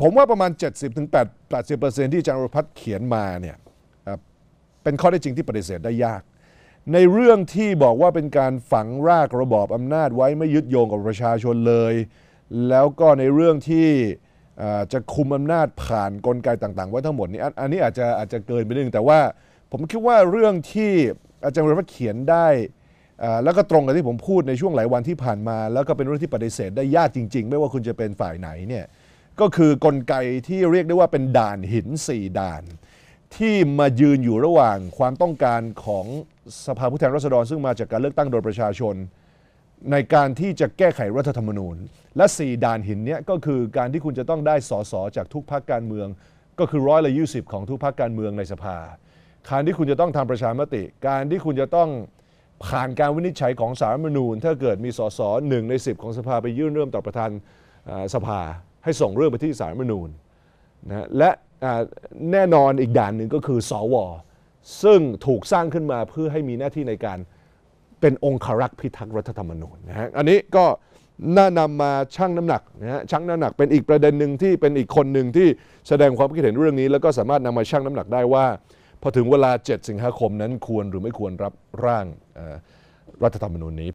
ผมว่าประมาณ 70-80%ที่อาจารย์รพัฒน์เขียนมาเนี่ยเป็นข้อได้จริงที่ปฏิเสธได้ยาก ในเรื่องที่บอกว่าเป็นการฝังรากระบอบอำนาจไว้ไม่ยึดโยงกับประชาชนเลย แล้วก็ในเรื่องที่จะคุมอำนาจผ่านกลไกต่างๆ ไว้ทั้งหมดนี้อันนี้อาจจะอาจจะเกินไปนิดนึงแต่ว่าผมคิดว่าเรื่องที่อาจารย์รพัฒน์เขียนได้แล้วก็ตรงกับที่ผมพูดในช่วงหลายวันที่ผ่านมาแล้วก็เป็นเรื่องที่ปฏิเสธได้ยากจริงๆ ไม่ว่าคุณจะเป็นฝ่ายไหนเนี่ยก็คือกลไกที่เรียกได้ว่าเป็นด่านหิน4ด่าน ที่มายืนอยู่ระหว่างความต้องการของสภาผู้แทนราษฎรซึ่งมาจากการเลือกตั้งโดยประชาชน ในการที่จะแก้ไขรัฐธรรมนูญ และ 4ด่านหินเนี้ยก็คือการที่คุณจะต้องได้สสจากทุกพรรคการเมือง ก็คือร้อยละยี่สิบของทุกพรรคการเมืองในสภาการที่คุณจะต้องทำประชามติการที่คุณจะต้องผ่านการวินิจฉัยของสารมนูญ ถ้าเกิดมีสสหนึ่งใน 10 ของสภาไปยื่นเรื่องต่อประธานสภาให้ส่งเรื่องไปที่สารมนูญนะและแน่นอนอีกด่านหนึ่งก็คือสวซึ่งถูกสร้างขึ้นมาเพื่อให้มีหน้าที่ในการเป็นองครักษ์พิทักษ์รัฐธรรมนูญนะฮะอันนี้ก็น่านำมาชั่งน้ำหนักนะฮะชั่งน้ำหนักเป็นอีกประเด็นหนึ่งที่เป็นอีกคนหนึ่งที่แสดงความคิดเห็นเรื่องนี้ แล้วก็สามารถนำมาชั่งน้ำหนักได้ว่าพอถึงเวลา 7 สิงหาคมนั้นควรหรือไม่ควรรับร่างรัฐธรรมนูญนี้